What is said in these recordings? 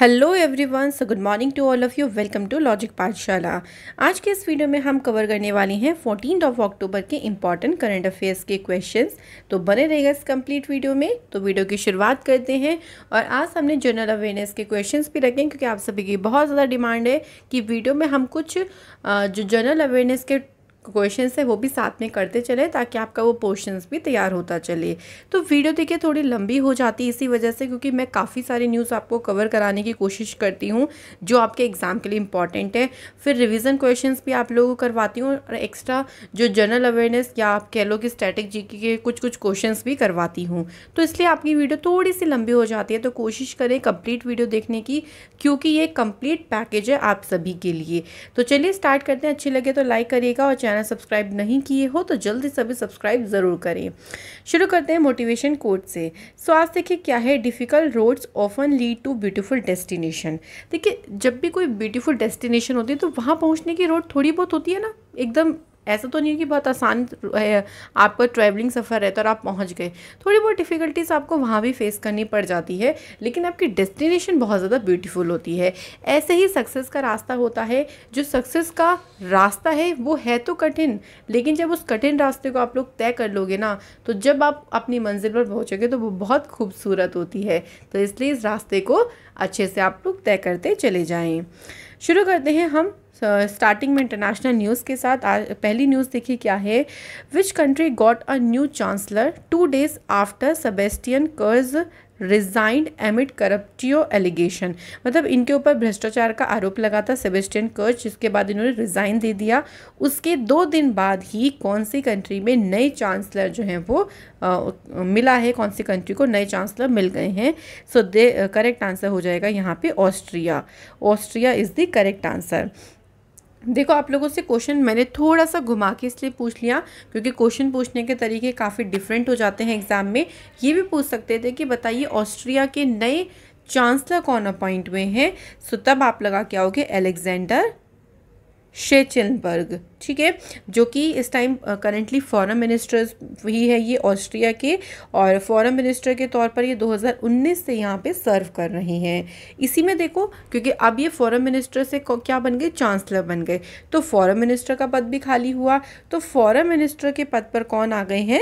hello everyone so good morning to all of you welcome to logic Pathshala आज के इस video में हम कवर करने वाले हैं फोर्टीन ऑफ अक्टूबर के इम्पॉर्टेंट करंट अफेयर्स के क्वेश्चंस तो बने रहेगा इस कंप्लीट वीडियो में तो वीडियो की शुरुआत करते हैं और आज हमने जनरल अवेयरनेस के क्वेश्चन भी रखे क्योंकि आप सभी की बहुत ज़्यादा डिमांड है कि वीडियो में हम कुछ जो जनरल अवेयरनेस के क्वेश्चन है वो भी साथ में करते चले ताकि आपका वो पोर्शंस भी तैयार होता चले तो वीडियो देखिए थोड़ी लंबी हो जाती है इसी वजह से क्योंकि मैं काफ़ी सारी न्यूज़ आपको कवर कराने की कोशिश करती हूँ जो आपके एग्ज़ाम के लिए इंपॉर्टेंट है फिर रिविज़न क्वेश्चन भी आप लोगों को करवाती हूँ और एक्स्ट्रा जो जनरल अवेयरनेस या आप कह लो कि स्टैटिक जी के कुछ कुछ क्वेश्चन भी करवाती हूँ तो इसलिए आपकी वीडियो थोड़ी सी लंबी हो जाती है तो कोशिश करें कंप्लीट वीडियो देखने की क्योंकि ये कंप्लीट पैकेज है आप सभी के लिए तो चलिए स्टार्ट करते हैं अच्छी लगे तो लाइक करिएगा और चैनल सब्सक्राइब नहीं किए हो तो जल्दी सभी सब्सक्राइब ज़रूर करें शुरू करते हैं मोटिवेशन कोर्ट से स्वास्थ्य के क्या है difficult roads often lead to beautiful destination देखिए जब भी कोई ब्यूटीफुल डेस्टिनेशन होती है तो वहाँ पहुँचने की रोड थोड़ी बहुत होती है ना एकदम ऐसा तो नहीं है कि बहुत आसान आपका ट्रैवलिंग सफ़र है तो और आप पहुँच गए थोड़ी बहुत डिफ़िकल्टीज़ आपको वहाँ भी फेस करनी पड़ जाती है लेकिन आपकी डेस्टिनेशन बहुत ज़्यादा ब्यूटीफुल होती है ऐसे ही सक्सेस का रास्ता होता है जो सक्सेस का रास्ता है वो है तो कठिन लेकिन जब उस कठिन रास्ते को आप लोग तय कर लोगे ना तो जब आप अपनी मंजिल पर पहुँचोगे तो वो बहुत खूबसूरत होती है तो इसलिए इस रास्ते को अच्छे से आप लोग तय करते चले जाएँ शुरू करते हैं हम स्टार्टिंग में इंटरनेशनल न्यूज़ के साथ आ, पहली न्यूज़ देखिए क्या है which country got a new chancellor two days after Sebastian Kurz resigned amid corruption allegation मतलब इनके ऊपर भ्रष्टाचार का आरोप लगा था सेबेस्टियन कर्च जिसके बाद इन्होंने रिज़ाइन दे दिया उसके दो दिन बाद ही कौन सी कंट्री में नए चांसलर जो हैं वो आ, मिला है कौन सी कंट्री को नए चांसलर मिल गए हैं सो दे करेक्ट आंसर हो जाएगा यहाँ पे Austria Austria is the correct answer देखो आप लोगों से क्वेश्चन मैंने थोड़ा सा घुमा के इसलिए पूछ लिया क्योंकि क्वेश्चन पूछने के तरीके काफ़ी डिफरेंट हो जाते हैं एग्ज़ाम में ये भी पूछ सकते थे कि बताइए ऑस्ट्रिया के नए चांसलर कौन अपॉइंट हुए हैं सो तब आप लगा क्या होगे अलेक्जेंडर शेचनबर्ग ठीक है जो कि इस टाइम करेंटली फॉरेन मिनिस्टर्स ही है ये ऑस्ट्रिया के और फॉरेन मिनिस्टर के तौर पर ये 2019 से यहाँ पे सर्व कर रही हैं इसी में देखो क्योंकि अब ये फॉरेन मिनिस्टर से क्या बन गए चांसलर बन गए तो फॉरेन मिनिस्टर का पद भी खाली हुआ तो फॉरेन मिनिस्टर के पद पर कौन आ गए हैं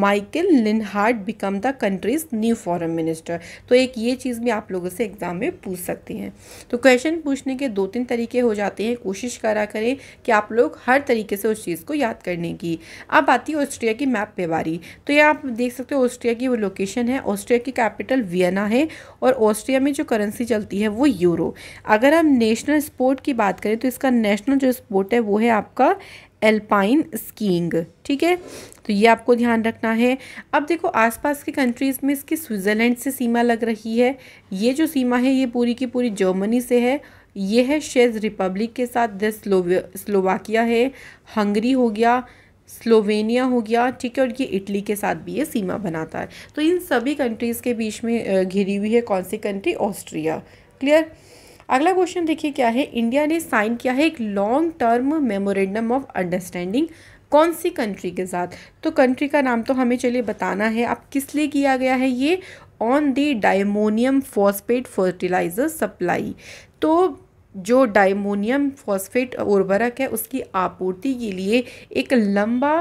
Michael Linhart become the country's new foreign minister तो एक ये चीज़ भी आप लोगों से एग्ज़ाम में पूछ सकती हैं तो क्वेश्चन पूछने के दो तीन तरीके हो जाते हैं कोशिश करा क्या करें कि आप लोग हर तरीके से उस चीज़ को याद करने की अब आती है ऑस्ट्रिया की मैप पे बारी तो ये आप देख सकते हो ऑस्ट्रिया की वो लोकेशन है ऑस्ट्रिया की कैपिटल वियना है और ऑस्ट्रिया में जो करेंसी चलती है वो यूरो अगर हम नेशनल स्पोर्ट की बात करें तो इसका नेशनल जो स्पोर्ट है वो है आपका एल्पाइन स्कीइंग ठीक है तो ये आपको ध्यान रखना है अब देखो आसपास की कंट्रीज़ में इसकी स्विट्ज़रलैंड से सीमा लग रही है ये जो सीमा है ये पूरी की पूरी जर्मनी से है ये है शेज रिपब्लिक के साथ दिस स्लोवाकिया है हंगरी हो गया स्लोवेनिया हो गया ठीक है और ये इटली के साथ भी ये सीमा बनाता है तो इन सभी कंट्रीज़ के बीच में घिरी हुई है कौन सी कंट्री ऑस्ट्रिया क्लियर अगला क्वेश्चन देखिए क्या है इंडिया ने साइन किया है एक long term memorandum of understanding कौन सी कंट्री के साथ तो कंट्री का नाम तो हमें चलिए बताना है अब किस लिए किया गया है ये on the diammonium phosphate fertiliser supply तो जो डायमोनियम फॉस्फेट उर्वरक है उसकी आपूर्ति के लिए एक लंबा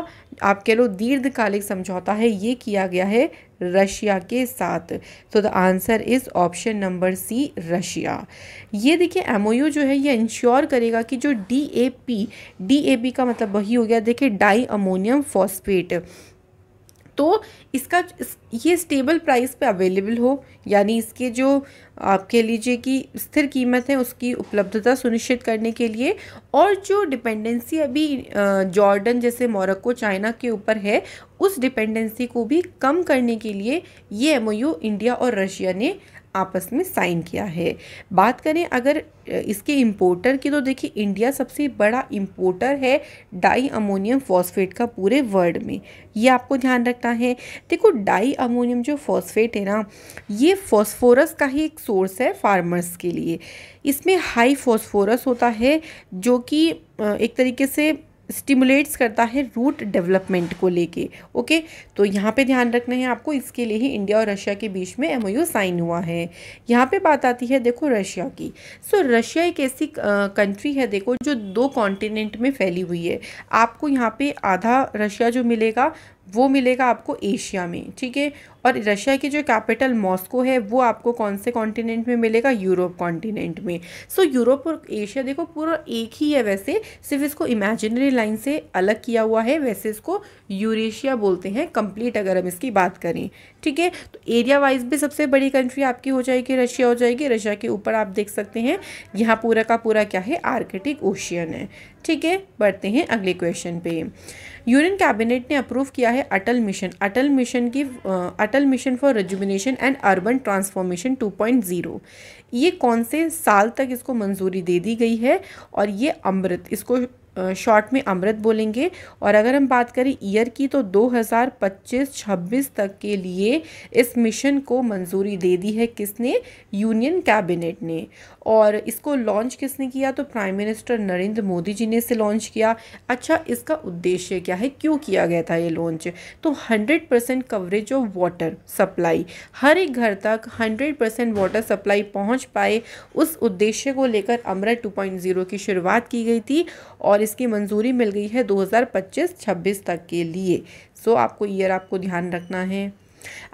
आप कह लो दीर्घकालिक समझौता है ये किया गया है रशिया के साथ तो the answer is option number C Russia ये देखिए एमओयू जो है ये इंश्योर करेगा कि जो D A P D A P का मतलब वही हो गया देखिए डाई अमोनियम फॉस्फेट तो इसका ये स्टेबल प्राइस पे अवेलेबल हो यानी इसके जो आप कह लीजिए कि स्थिर कीमत है उसकी उपलब्धता सुनिश्चित करने के लिए और जो डिपेंडेंसी अभी जॉर्डन जैसे मोरक्को चाइना के ऊपर है उस डिपेंडेंसी को भी कम करने के लिए ये एम इंडिया और रशिया ने आपस में साइन किया है बात करें अगर इसके इम्पोर्टर की तो देखिए इंडिया सबसे बड़ा इम्पोर्टर है डाई अमोनियम फॉस्फेट का पूरे वर्ल्ड में ये आपको ध्यान रखना है देखो डाई अमोनियम जो फॉस्फेट है ना ये फॉस्फोरस का ही एक सोर्स है फार्मर्स के लिए इसमें हाई फॉस्फोरस होता है जो कि एक तरीके से स्टिमुलेट्स करता है रूट डेवलपमेंट को लेके ओके तो यहाँ पे ध्यान रखना है आपको इसके लिए ही इंडिया और रशिया के बीच में एमओयू साइन हुआ है यहाँ पे बात आती है देखो रशिया की सो so, रशिया एक ऐसी कंट्री है देखो जो दो कॉन्टिनेंट में फैली हुई है आपको यहाँ पे आधा रशिया जो मिलेगा वो मिलेगा आपको एशिया में ठीक है और रशिया की जो कैपिटल मॉस्को है वो आपको कौन से कॉन्टिनेंट में मिलेगा यूरोप कॉन्टिनेंट में सो so, यूरोप और एशिया देखो पूरा एक ही है वैसे सिर्फ इसको इमेजिनरी लाइन से अलग किया हुआ है वैसे इसको यूरेशिया बोलते हैं कंप्लीट अगर हम इसकी बात करें ठीक है तो एरिया वाइज भी सबसे बड़ी कंट्री आपकी हो जाएगी रशिया हो जाएगी रशिया के ऊपर आप देख सकते हैं यहाँ पूरा का पूरा क्या है आर्कटिक ओशियन है ठीक है बढ़ते हैं अगले क्वेश्चन पे यूनियन कैबिनेट ने अप्रूव किया है अटल मिशन अटल मिशन की Atal mission for rejuvenation and urban transformation 2.0 ये कौन से साल तक इसको मंजूरी दे दी गई है और ये अमृत इसको शॉर्ट में अमृत बोलेंगे और अगर हम बात करें ईयर की तो 2025-26 तक के लिए इस मिशन को मंजूरी दे दी है किसने यूनियन कैबिनेट ने और इसको लॉन्च किसने किया तो प्राइम मिनिस्टर नरेंद्र मोदी जी ने इसे लॉन्च किया अच्छा इसका उद्देश्य क्या है क्यों किया गया था ये लॉन्च तो 100 percent coverage of water supply हर एक घर तक 100 परसेंट वाटर सप्लाई पहुंच पाए उस उद्देश्य को लेकर अमृत 2.0 की शुरुआत की गई थी और इसकी मंजूरी मिल गई है 2025-26 तक के लिए सो आपको ईयर आपको ध्यान रखना है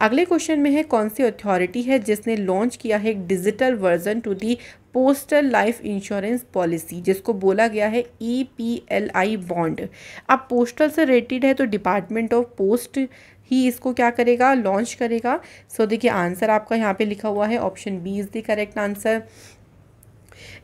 अगले क्वेश्चन में है कौन सी अथॉरिटी है जिसने लॉन्च किया है एक digital version to the postal life insurance policy जिसको बोला गया है E P L I bond अब पोस्टल से रिलेटेड है तो डिपार्टमेंट ऑफ पोस्ट ही इसको क्या करेगा लॉन्च करेगा सो देखिए आंसर आपका यहाँ पे लिखा हुआ है option B is the correct answer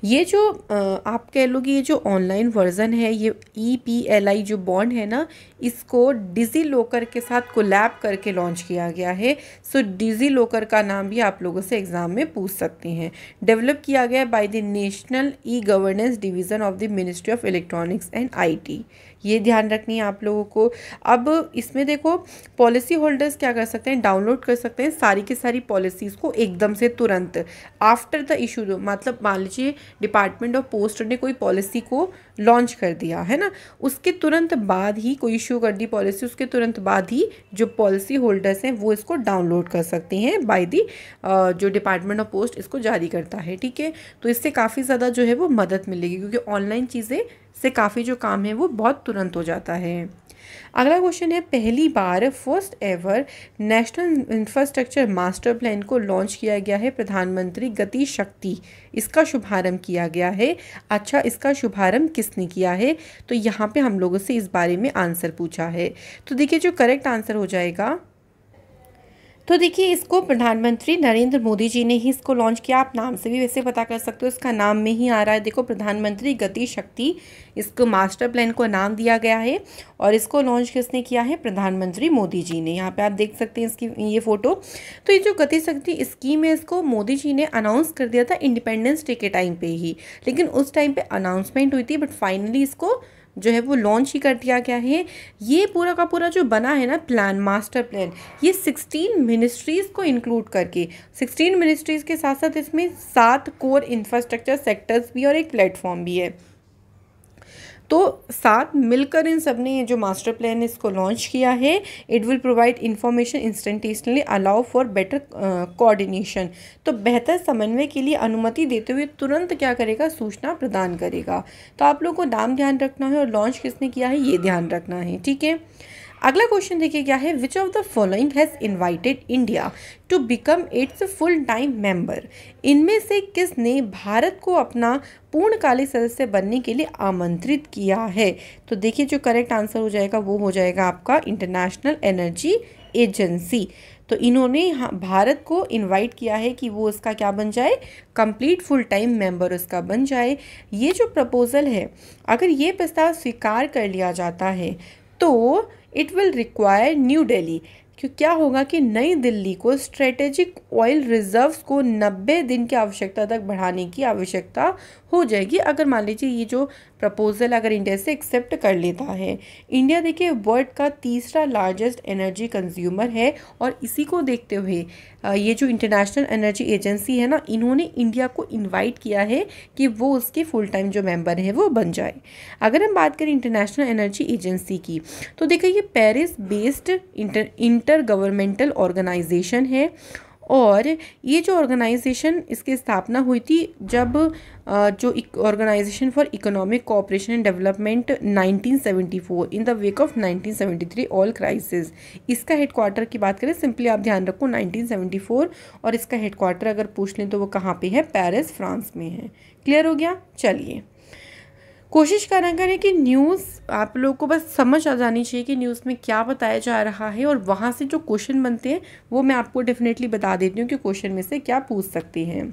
ये जो आप कह लो कि ये जो ऑनलाइन वर्ज़न है ये ई पी एल आई जो बॉन्ड है ना इसको डिज़ी लॉकर के साथ कोलैब करके लॉन्च किया गया है सो डिज़ी लॉकर का नाम भी आप लोगों से एग्ज़ाम में पूछ सकते हैं डेवलप किया गया by the national e governance division of the ministry of electronics and IT ये ध्यान रखनी है आप लोगों को अब इसमें देखो पॉलिसी होल्डर्स क्या कर सकते हैं डाउनलोड कर सकते हैं सारी की सारी पॉलिसीज़ को एकदम से तुरंत आफ्टर द इशू मतलब मान लीजिए डिपार्टमेंट ऑफ पोस्ट ने कोई पॉलिसी को लॉन्च कर दिया है ना उसके तुरंत बाद ही कोई इशू कर दी पॉलिसी उसके तुरंत बाद ही जो पॉलिसी होल्डर्स हैं वो इसको डाउनलोड कर सकते हैं बाय दी जो डिपार्टमेंट ऑफ पोस्ट इसको जारी करता है ठीक है तो इससे काफ़ी ज़्यादा जो है वो मदद मिलेगी क्योंकि ऑनलाइन चीज़ें से काफ़ी जो काम है वो बहुत तुरंत हो जाता है अगला क्वेश्चन है पहली बार first ever national infrastructure master plan को लॉन्च किया गया है प्रधानमंत्री गति शक्ति इसका शुभारंभ किया गया है अच्छा इसका शुभारंभ किसने किया है तो यहाँ पे हम लोगों से इस बारे में आंसर पूछा है तो देखिए जो करेक्ट आंसर हो जाएगा तो देखिए इसको प्रधानमंत्री नरेंद्र मोदी जी ने ही इसको लॉन्च किया आप नाम से भी वैसे पता कर सकते हो इसका नाम में ही आ रहा है देखो प्रधानमंत्री गति शक्ति इसको मास्टर प्लान को नाम दिया गया है और इसको लॉन्च किसने किया है प्रधानमंत्री मोदी जी ने यहाँ पे आप देख सकते हैं इसकी ये फ़ोटो तो ये जो गति शक्ति स्कीम है इसको मोदी जी ने अनाउंस कर दिया था इंडिपेंडेंस डे के टाइम पर ही लेकिन उस टाइम पर अनाउंसमेंट हुई थी बट फाइनली इसको जो है वो लॉन्च ही कर दिया गया है ये पूरा का पूरा जो बना है ना प्लान मास्टर प्लान ये सिक्सटीन मिनिस्ट्रीज़ को इंक्लूड करके सिक्सटीन मिनिस्ट्रीज़ के साथ साथ इसमें सात कोर इंफ्रास्ट्रक्चर सेक्टर्स भी और एक प्लेटफॉर्म भी है तो साथ मिलकर इन सब ने ये जो मास्टर प्लान इसको लॉन्च किया है it will provide information instantaneously allow for better coordination तो बेहतर समन्वय के लिए अनुमति देते हुए तुरंत क्या करेगा सूचना प्रदान करेगा तो आप लोग को नाम ध्यान रखना है और लॉन्च किसने किया है ये ध्यान रखना है ठीक है अगला क्वेश्चन देखिए क्या है which of the following has invited India to become its full time member इनमें से किसने भारत को अपना पूर्णकालिक सदस्य बनने के लिए आमंत्रित किया है तो देखिए जो करेक्ट आंसर हो जाएगा वो हो जाएगा आपका इंटरनेशनल एनर्जी एजेंसी तो इन्होंने हाँ, भारत को इनवाइट किया है कि वो उसका क्या बन जाए कंप्लीट फुल टाइम मेंबर उसका बन जाए ये जो प्रपोज़ल है अगर ये प्रस्ताव स्वीकार कर लिया जाता है तो it will require New Delhi क्यों क्या होगा कि नई दिल्ली को स्ट्रेटेजिक ऑयल रिजर्व्स को 90 दिन की आवश्यकता तक बढ़ाने की आवश्यकता हो जाएगी अगर मान लीजिए ये जो प्रपोजल अगर इंडिया से एक्सेप्ट कर लेता है इंडिया देखिए वर्ल्ड का तीसरा लार्जेस्ट एनर्जी कंज्यूमर है और इसी को देखते हुए ये जो इंटरनेशनल एनर्जी एजेंसी है ना इन्होंने इंडिया को इनवाइट किया है कि वो उसके फुल टाइम जो मेंबर है वो बन जाए अगर हम बात करें इंटरनेशनल एनर्जी एजेंसी की तो देखिए ये Paris based inter inter governmental organisation है और ये जो ऑर्गेनाइजेशन इसकी स्थापना हुई थी जब जो organisation for economic cooperation and development 1974 in the wake of 1973 oil crisis इसका हेडक्वार्टर की बात करें सिंपली आप ध्यान रखो 1974 और इसका हेडक्वार्टर अगर पूछ लें तो वो कहाँ पे है पेरिस फ्रांस में है क्लियर हो गया चलिए कोशिश करा करें कि न्यूज़ आप लोग को बस समझ आ जानी चाहिए कि न्यूज़ में क्या बताया जा रहा है और वहाँ से जो क्वेश्चन बनते हैं वो मैं आपको डेफिनेटली बता देती हूँ कि क्वेश्चन में से क्या पूछ सकती हैं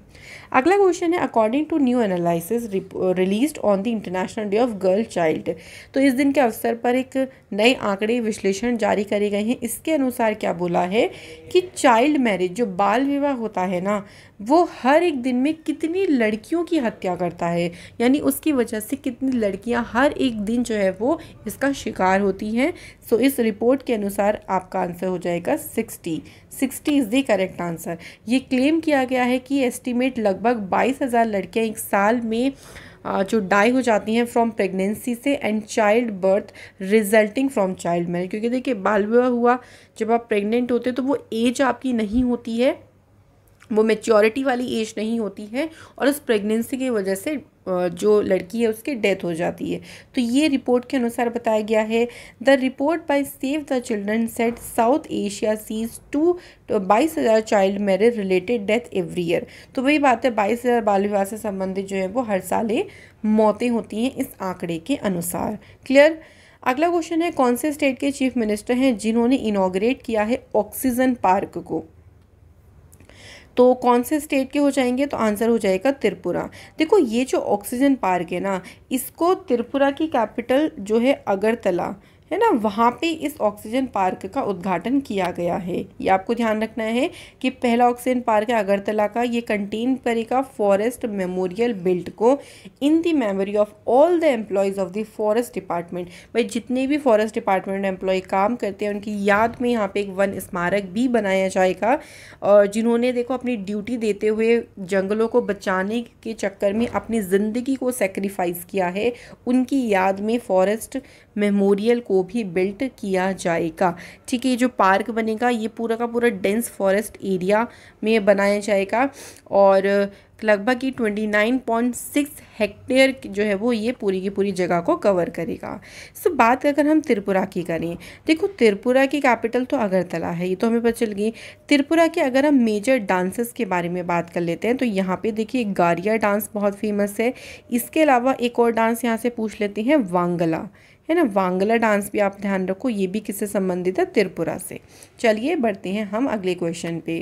अगला क्वेश्चन है according to new analysis release on the international day of girl child तो इस दिन के अवसर पर एक नए आंकड़े विश्लेषण जारी करे गए हैं इसके अनुसार क्या बोला है कि चाइल्ड मैरिज जो बाल विवाह होता है ना वो हर एक दिन में कितनी लड़कियों की हत्या करता है यानी उसकी वजह से कितनी लड़कियां हर एक दिन जो है वो इसका शिकार होती हैं सो so, इस रिपोर्ट के अनुसार आपका आंसर हो जाएगा sixty sixty is the correct answer ये क्लेम किया गया है कि एस्टिमेट लगभग बाईस हज़ार लड़कियाँ एक साल में जो डाई हो जाती हैं फ्रॉम प्रेगनेंसी से and child birth resulting from child marriage क्योंकि देखिए बाल विवाह हुआ जब आप प्रेग्नेंट होते तो वो एज आपकी नहीं होती है वो मेच्योरिटी वाली एज नहीं होती है और उस प्रेगनेंसी की वजह से जो लड़की है उसकी डेथ हो जाती है तो ये रिपोर्ट के अनुसार बताया गया है the report by save the children set south Asia sees two बाईस हज़ार child marriage related death every year तो वही बात है बाईस हज़ार बाल विवाह से संबंधित जो है वो हर साल मौतें होती हैं इस आंकड़े के अनुसार क्लियर अगला क्वेश्चन है कौन से स्टेट के चीफ मिनिस्टर हैं जिन्होंने इनाग्रेट किया है ऑक्सीजन पार्क को तो कौन से स्टेट के हो जाएंगे तो आंसर हो जाएगा त्रिपुरा देखो ये जो ऑक्सीजन पार्क है ना इसको त्रिपुरा की कैपिटल जो है अगरतला है ना वहाँ पे इस ऑक्सीजन पार्क का उद्घाटन किया गया है ये आपको ध्यान रखना है कि पहला ऑक्सीजन पार्क है अगरतला का ये कंटेन करेगा फॉरेस्ट मेमोरियल बिल्ट को in the memory of all the employees of the forest department भाई जितने भी फॉरेस्ट डिपार्टमेंट एम्प्लॉय काम करते हैं उनकी याद में यहाँ पे एक वन स्मारक भी बनाया जाएगा और जिन्होंने देखो अपनी ड्यूटी देते हुए जंगलों को बचाने के चक्कर में अपनी ज़िंदगी को सेक्रीफाइस किया है उनकी याद में फॉरेस्ट मेमोरियल को भी बिल्ट किया जाएगा ठीक है ये जो पार्क बनेगा ये पूरा का पूरा डेंस फॉरेस्ट एरिया में बनाया जाएगा और लगभग पॉइंट 29.6 हेक्टेयर जो है वो ये पूरी की पूरी जगह को कवर करेगा सो so, बात अगर हम त्रिपुरा की करें देखो त्रिपुरा की कैपिटल तो अगरतला है ये तो हमें पता चल गई त्रिपुरा के अगर हम मेजर डांसेस के बारे में बात कर लेते हैं तो यहाँ पे देखिए गारिया डांस बहुत फेमस है इसके अलावा एक और डांस यहाँ से पूछ लेते हैं वांगला है ना वांगला डांस भी आप ध्यान रखो ये भी किससे संबंधित है त्रिपुरा से चलिए बढ़ते हैं हम अगले क्वेश्चन पे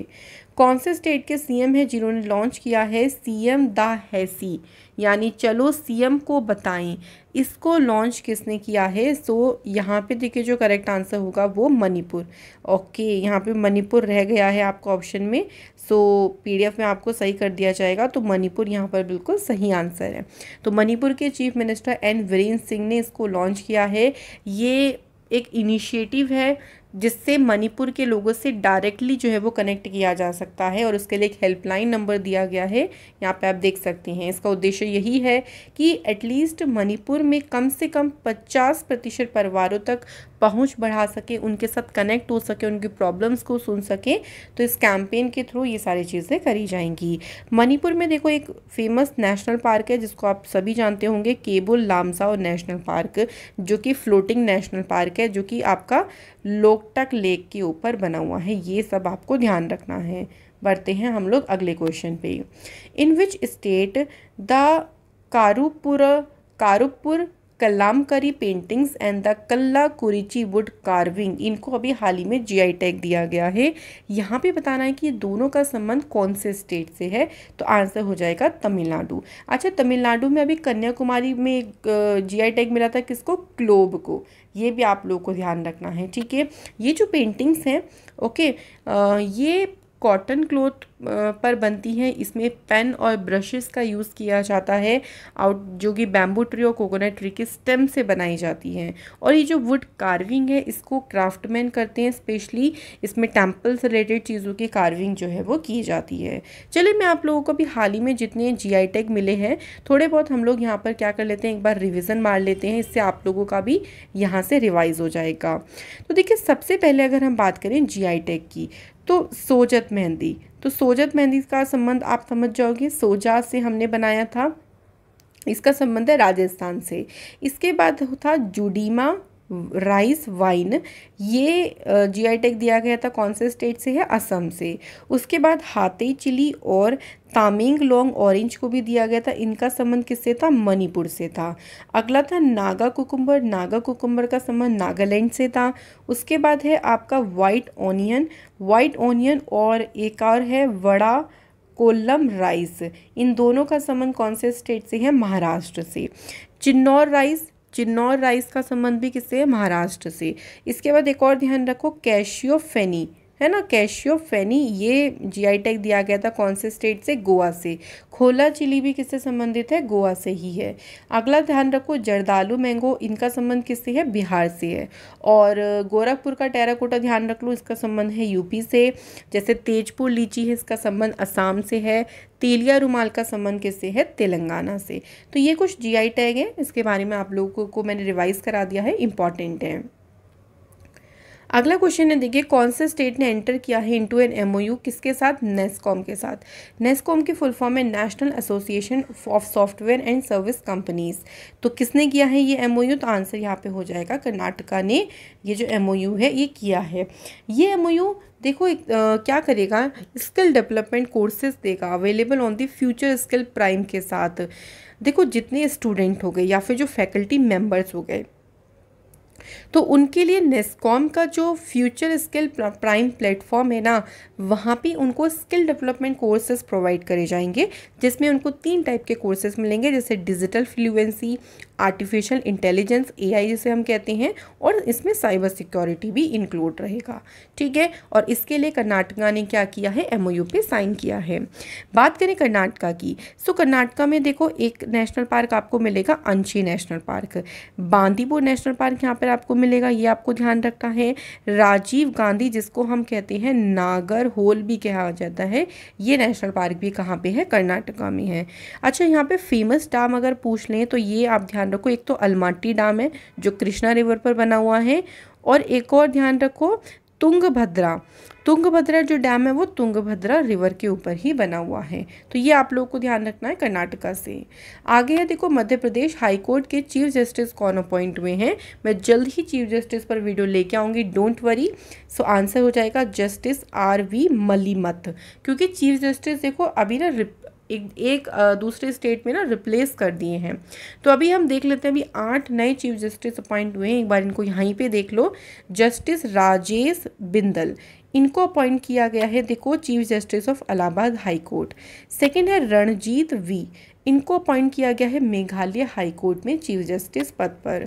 कौन से स्टेट के सीएम हैं जिन्होंने लॉन्च किया है सीएम द हैसी यानी चलो सीएम को बताएं इसको लॉन्च किसने किया है सो यहाँ पे देखिए जो करेक्ट आंसर होगा वो मणिपुर ओके यहाँ पे मणिपुर रह गया है आपको ऑप्शन में सो पीडीएफ में आपको सही कर दिया जाएगा तो मणिपुर यहाँ पर बिल्कुल सही आंसर है तो मणिपुर के chief minister N Virendra Singh ने इसको लॉन्च किया है ये एक इनिशिएटिव है जिससे मणिपुर के लोगों से डायरेक्टली जो है वो कनेक्ट किया जा सकता है और उसके लिए एक हेल्पलाइन नंबर दिया गया है यहाँ पे आप देख सकते हैं इसका उद्देश्य यही है कि एटलीस्ट मणिपुर में कम से कम 50 प्रतिशत परिवारों तक पहुँच बढ़ा सके उनके साथ कनेक्ट हो सके उनकी प्रॉब्लम्स को सुन सके तो इस कैंपेन के थ्रू ये सारी चीज़ें करी जाएंगी मणिपुर में देखो एक फेमस नेशनल पार्क है जिसको आप सभी जानते होंगे केबुल लामसाओ नेशनल पार्क जो कि फ्लोटिंग नेशनल पार्क है जो कि आपका लोकटक लेक के ऊपर बना हुआ है ये सब आपको ध्यान रखना है बढ़ते हैं हम लोग अगले क्वेश्चन पे in which state the Karuppur Karuppur kalamkari paintings and the Kallakurichi wood carving इनको अभी हाल ही में जीआई टैग दिया गया है यहाँ पे बताना है कि ये दोनों का संबंध कौन से स्टेट से है तो आंसर हो जाएगा तमिलनाडु अच्छा तमिलनाडु में अभी कन्याकुमारी में जीआई टैग मिला था किसको क्लोब को ये भी आप लोगों को ध्यान रखना है ठीक है ये जो पेंटिंग्स हैं ओके आ, ये कॉटन क्लोथ पर बनती हैं इसमें पेन और ब्रशेस का यूज़ किया जाता है आउट जो कि बैम्बू ट्री और कोकोनट ट्री के स्टेम से बनाई जाती हैं और ये जो वुड कार्विंग है इसको क्राफ्टमैन करते हैं स्पेशली इसमें टेम्पल्स रिलेटेड चीज़ों की कार्विंग जो है वो की जाती है चलिए मैं आप लोगों को अभी हाल ही में जितने जी टैग मिले हैं थोड़े बहुत हम लोग यहाँ पर क्या कर लेते हैं एक बार रिविज़न मार लेते हैं इससे आप लोगों का भी यहाँ से रिवाइज़ हो जाएगा तो देखिए सबसे पहले अगर हम बात करें जी टैग की तो सोजत मेहंदी तो सोजत मेहंदी का संबंध आप समझ जाओगे सोजा से हमने बनाया था इसका संबंध है राजस्थान से इसके बाद था जुडीमा राइस वाइन ये आई टैग दिया गया था कौन से स्टेट से है असम से उसके बाद हाथी चिली और तामिंग लॉन्ग ऑरेंज को भी दिया गया था इनका संबंध किससे था मणिपुर से था अगला था नागा कुकुम्बर नागा कुकुम्बर का संबंध नागालैंड से था उसके बाद है आपका वाइट ऑनियन वाइट ऑनियन और एक और है वड़ा कोल्लम राइस इन दोनों का संबंध कौन से स्टेट से है महाराष्ट्र से चिन्नौर राइस चिन्नौर राइस का संबंध भी किससे है महाराष्ट्र से इसके बाद एक और ध्यान रखो कैशियो फैनी है ना कैशियो फैनी ये जीआई टैग दिया गया था कौन से स्टेट से गोवा से खोला चिली भी किससे संबंधित है गोवा से ही है अगला ध्यान रखो जर्दालू मैंगो इनका संबंध किससे है बिहार से है और गोरखपुर का टेराकोटा ध्यान रख लो इसका संबंध है यूपी से जैसे तेजपुर लीची है इसका संबंध असम से है तेलिया रुमाल का संबंध किससे है तेलंगाना से तो ये कुछ जी टैग है इसके बारे में आप लोगों को मैंने रिवाइज़ करा दिया है इंपॉर्टेंट है अगला क्वेश्चन है देखिए कौन से स्टेट ने एंटर किया है इनटू एन एमओयू किसके साथ नेस्कॉम के साथ नेस्कॉम की फुल फॉर्म है national association of software and service companies तो किसने किया है ये एमओयू तो आंसर यहाँ पे हो जाएगा कर्नाटका ने ये जो एमओयू है ये किया है ये एमओयू देखो एक, आ, क्या करेगा स्किल डेवलपमेंट कोर्सेज देगा available on the future skill prime के साथ देखो जितने स्टूडेंट हो गए या फिर जो फैकल्टी मेम्बर्स हो गए तो उनके लिए नेस्कॉम का जो फ्यूचर स्किल प्राइम प्लेटफॉर्म है ना वहाँ पे उनको स्किल डेवलपमेंट कोर्सेज प्रोवाइड करे जाएंगे जिसमें उनको तीन टाइप के कोर्सेज मिलेंगे जैसे digital fluency artificial intelligence AI जिसे हम कहते हैं और इसमें साइबर सिक्योरिटी भी इंक्लूड रहेगा ठीक है और इसके लिए कर्नाटका ने क्या किया है यू पे साइन किया है बात करें कर्नाटका की सो तो कर्नाटका में देखो एक नेशनल पार्क आपको मिलेगा Anshi national park Bandipur national park यहाँ पर आपको मिलेगा ये आपको ध्यान रखना है राजीव गांधी जिसको हम कहते हैं नागर होल भी कहा जाता है ये नेशनल पार्क भी कहाँ पर है कर्नाटका में है अच्छा यहाँ पर फेमस डाम अगर पूछ लें तो ये आप ध्यान ध्यान रखो एक तो अलमाटी डैम है जो कृष्णा रिवर पर बना हुआ है और एक और ध्यान रखो तुंगभद्रा तुंगभद्रा जो डैम है वो तुंगभद्रा रिवर के ऊपर ही बना हुआ है तो ये आप लोगों को ध्यान रखना है कर्नाटका से आगे है देखो मध्य प्रदेश हाई कोर्ट के चीफ जस्टिस कौन अपॉइंट हुए हैं मैं जल्द ही चीफ जस्टिस पर वीडियो लेके आऊँगी डोंट वरी सो आंसर हो जाएगा जस्टिस आर वी मलिमत क्योंकि चीफ जस्टिस देखो अभी ना एक एक दूसरे स्टेट में ना रिप्लेस कर दिए हैं तो अभी हम देख लेते हैं अभी आठ नए चीफ जस्टिस अपॉइंट हुए हैं एक बार इनको यहीं पे देख लो जस्टिस राजेश बिंदल इनको अपॉइंट किया गया है देखो chief justice of Allahabad high court second है रणजीत वी इनको अपॉइंट किया गया है मेघालय हाई कोर्ट में चीफ जस्टिस पद पर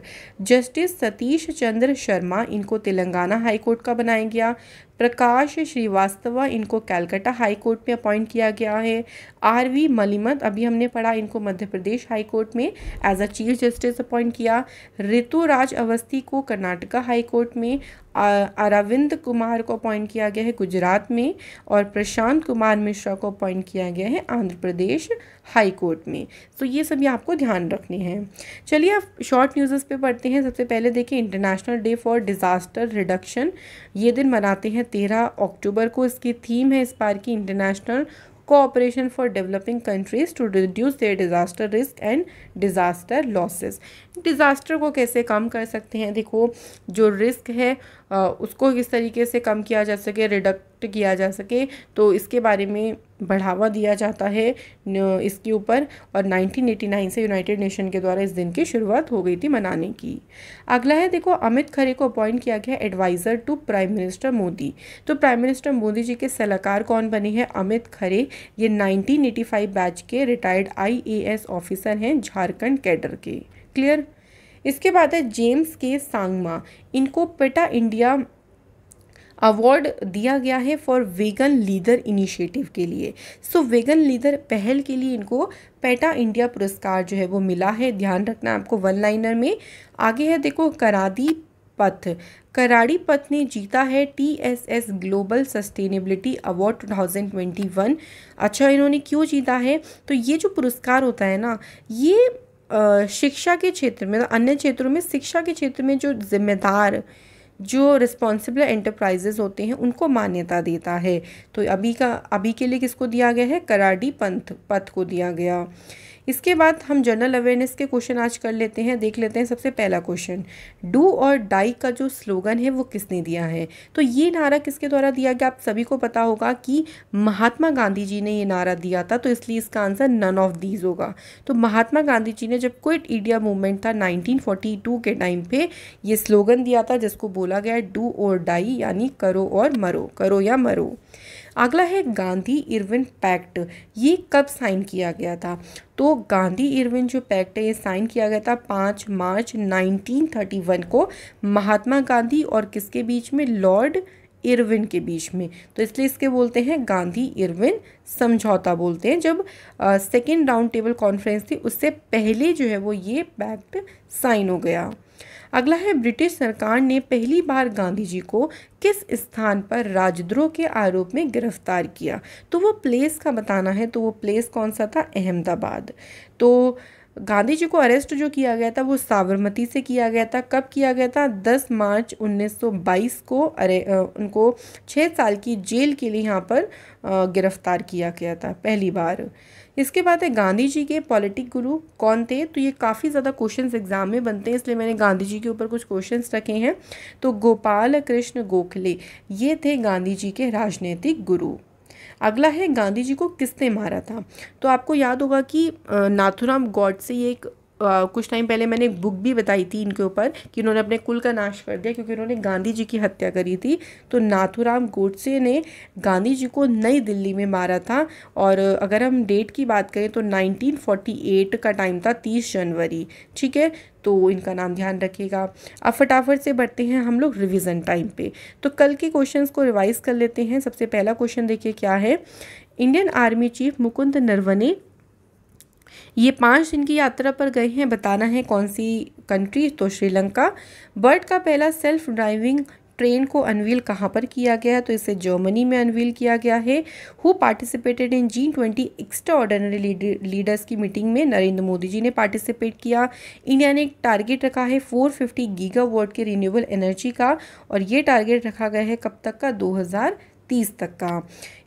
जस्टिस सतीश चंद्र शर्मा इनको तेलंगाना हाई कोर्ट का बनाया गया प्रकाश श्रीवास्तव इनको कैलकाटा हाई कोर्ट में अपॉइंट किया गया है आर वी मलिमत अभी हमने पढ़ा इनको मध्य प्रदेश हाई कोर्ट में as a chief justice appoint किया ऋतुराज अवस्थी को कर्नाटका हाई कोर्ट में अरविंद कुमार को अपॉइंट किया गया है गुजरात में और प्रशांत कुमार मिश्रा को अपॉइंट किया गया है आंध्र प्रदेश हाई कोर्ट में तो ये सभी आपको ध्यान रखने हैं चलिए अब शॉर्ट न्यूज़ पे पढ़ते हैं सबसे पहले देखिए international day for disaster reduction ये दिन मनाते हैं तेरह अक्टूबर को इसकी थीम है इस बार की international cooperation for developing countries to reduce their disaster risk and disaster losses disaster को कैसे कम कर सकते हैं देखो जो रिस्क है उसको किस तरीके से कम किया जा सके रिडक्ट किया जा सके तो इसके बारे में बढ़ावा दिया जाता है इसके ऊपर और 1989 से यूनाइटेड नेशन के द्वारा इस दिन की शुरुआत हो गई थी मनाने की अगला है देखो अमित खरे को अपॉइंट किया गया adviser to prime minister Modi तो प्राइम मिनिस्टर मोदी जी के सलाहकार कौन बने हैं अमित खरे ये 1985 बैच के रिटायर्ड आईएएस ऑफिसर हैं झारखंड कैडर के क्लियर इसके बाद है जेम्स के सांगमा इनको पेटा इंडिया अवार्ड दिया गया है फॉर वेगन लीडर इनिशिएटिव के लिए सो वेगन लीडर पहल के लिए इनको पेटा इंडिया पुरस्कार जो है वो मिला है ध्यान रखना आपको वन लाइनर में आगे है देखो करादी पथ कराड़ी पथ ने जीता है T S S global sustainability award 2021 अच्छा इन्होंने क्यों जीता है तो ये जो पुरस्कार होता है ना ये शिक्षा के क्षेत्र में मतलब अन्य क्षेत्रों में शिक्षा के क्षेत्र में जो जिम्मेदार जो रिस्पॉन्सिबल एंटरप्राइजेज होते हैं उनको मान्यता देता है तो अभी का अभी के लिए किसको दिया गया है कराडी पंथ पथ को दिया गया इसके बाद हम जनरल अवेयरनेस के क्वेश्चन आज कर लेते हैं देख लेते हैं सबसे पहला क्वेश्चन डू और डाई का जो स्लोगन है वो किसने दिया है तो ये नारा किसके द्वारा दिया गया आप सभी को पता होगा कि महात्मा गांधी जी ने ये नारा दिया था तो इसलिए इसका आंसर नन ऑफ दीज होगा तो महात्मा गांधी जी ने जब क्विट इंडिया मूवमेंट था नाइनटीन के टाइम पर यह स्लोगन दिया था जिसको बोला गया डू और डाई यानी करो और मरो करो या मरो अगला है गांधी इरविन पैक्ट ये कब साइन किया गया था तो गांधी इरविन जो पैक्ट है ये साइन किया गया था पाँच मार्च 1931 को महात्मा गांधी और किसके बीच में लॉर्ड इरविन के बीच में तो इसलिए इसके बोलते हैं गांधी इरविन समझौता बोलते हैं जब सेकेंड राउंड टेबल कॉन्फ्रेंस थी उससे पहले जो है वो ये पैक्ट साइन हो गया अगला है ब्रिटिश सरकार ने पहली बार गांधी जी को किस स्थान पर राजद्रोह के आरोप में गिरफ्तार किया तो वो प्लेस का बताना है तो वो प्लेस कौन सा था अहमदाबाद तो गांधी जी को अरेस्ट जो किया गया था वो साबरमती से किया गया था कब किया गया था 10 मार्च 1922 को अरे उनको छः साल की जेल के लिए यहाँ पर गिरफ्तार किया गया था पहली बार इसके बाद है गांधी जी के पॉलिटिक गुरु कौन थे तो ये काफ़ी ज़्यादा क्वेश्चंस एग्जाम में बनते हैं इसलिए मैंने गांधी जी के ऊपर कुछ क्वेश्चंस रखे हैं तो गोपाल कृष्ण गोखले ये थे गांधी जी के राजनीतिक गुरु अगला है गांधी जी को किसने मारा था तो आपको याद होगा कि नाथुराम गॉड से ये एक कुछ टाइम पहले मैंने एक बुक भी बताई थी इनके ऊपर कि इन्होंने अपने कुल का नाश कर दिया क्योंकि उन्होंने गांधी जी की हत्या करी थी तो नाथुराम गोडसे ने गांधी जी को नई दिल्ली में मारा था और अगर हम डेट की बात करें तो 1948 का टाइम था 30 जनवरी ठीक है तो इनका नाम ध्यान रखिएगा अब फटाफट से बढ़ते हैं हम लोग रिविज़न टाइम पर तो कल के क्वेश्चन को रिवाइज़ कर लेते हैं सबसे पहला क्वेश्चन देखिए क्या है Indian army chief Mukund Naravane ये पाँच दिन की यात्रा पर गए हैं बताना है कौन सी कंट्री तो श्रीलंका बर्ड का पहला सेल्फ ड्राइविंग ट्रेन को अनवील कहाँ पर किया गया है तो इसे जर्मनी में अनवील किया गया है who participated in G twenty extraordinary leaders की मीटिंग में नरेंद्र मोदी जी ने पार्टिसिपेट किया इंडिया ने एक टारगेट रखा है 450 गीगा वॉट के रीन्यूबल एनर्जी का और ये टारगेट रखा गया है कब तक का 2030 तक का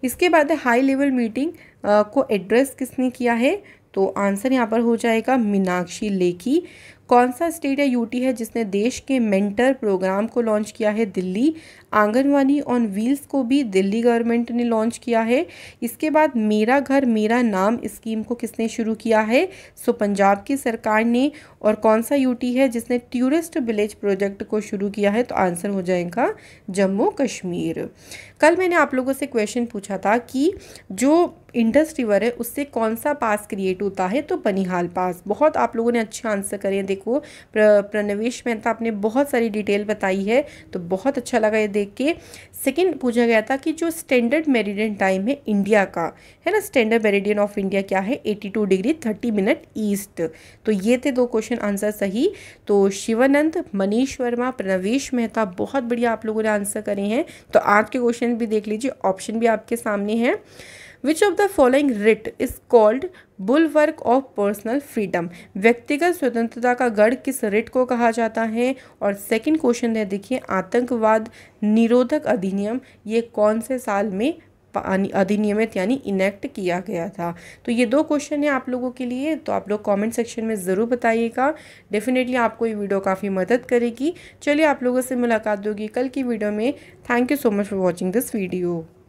इसके बाद हाई लेवल मीटिंग को एड्रेस किसने किया है तो आंसर यहाँ पर हो जाएगा मीनाक्षी लेखी कौन सा स्टेट है यूटी है जिसने देश के मेंटर प्रोग्राम को लॉन्च किया है दिल्ली आंगनवाड़ी ऑन व्हील्स को भी दिल्ली गवर्नमेंट ने लॉन्च किया है इसके बाद मेरा घर मेरा नाम स्कीम को किसने शुरू किया है सो पंजाब की सरकार ने और कौन सा यूटी है जिसने टूरिस्ट विलेज प्रोजेक्ट को शुरू किया है तो आंसर हो जाएगा जम्मू कश्मीर कल मैंने आप लोगों से क्वेश्चन पूछा था कि जो इंडस्ट्रीवर रिवर है उससे कौन सा पास क्रिएट होता है तो बनिहाल पास बहुत आप लोगों ने अच्छे आंसर करें देख देखो प्र, प्रणवेश मेहता आपने बहुत सारी डिटेल बताई है तो बहुत अच्छा लगा ये देख के सेकेंड पूछा गया था कि जो स्टैंडर्ड मेरिडियन टाइम है इंडिया का है ना स्टैंडर्ड मेरिडियन ऑफ इंडिया क्या है 82 डिग्री 30 मिनट ईस्ट तो ये थे दो क्वेश्चन आंसर सही तो शिवानंद मनीष वर्मा प्रणवेश मेहता बहुत बढ़िया आप लोगों ने आंसर करे हैं तो आज के क्वेश्चन भी देख लीजिए ऑप्शन भी आपके सामने है which of the following writ is called bulwark of personal freedom व्यक्तिगत स्वतंत्रता का गढ़ किस रिट को कहा जाता है और सेकंड क्वेश्चन है देखिए आतंकवाद निरोधक अधिनियम ये कौन से साल में अधिनियमित यानी इनेक्ट किया गया था तो ये दो क्वेश्चन है आप लोगों के लिए तो आप लोग कमेंट सेक्शन में ज़रूर बताइएगा डेफिनेटली आपको ये वीडियो काफ़ी मदद करेगी चलिए आप लोगों से मुलाकात होगी कल की वीडियो में thank you so much for watching this video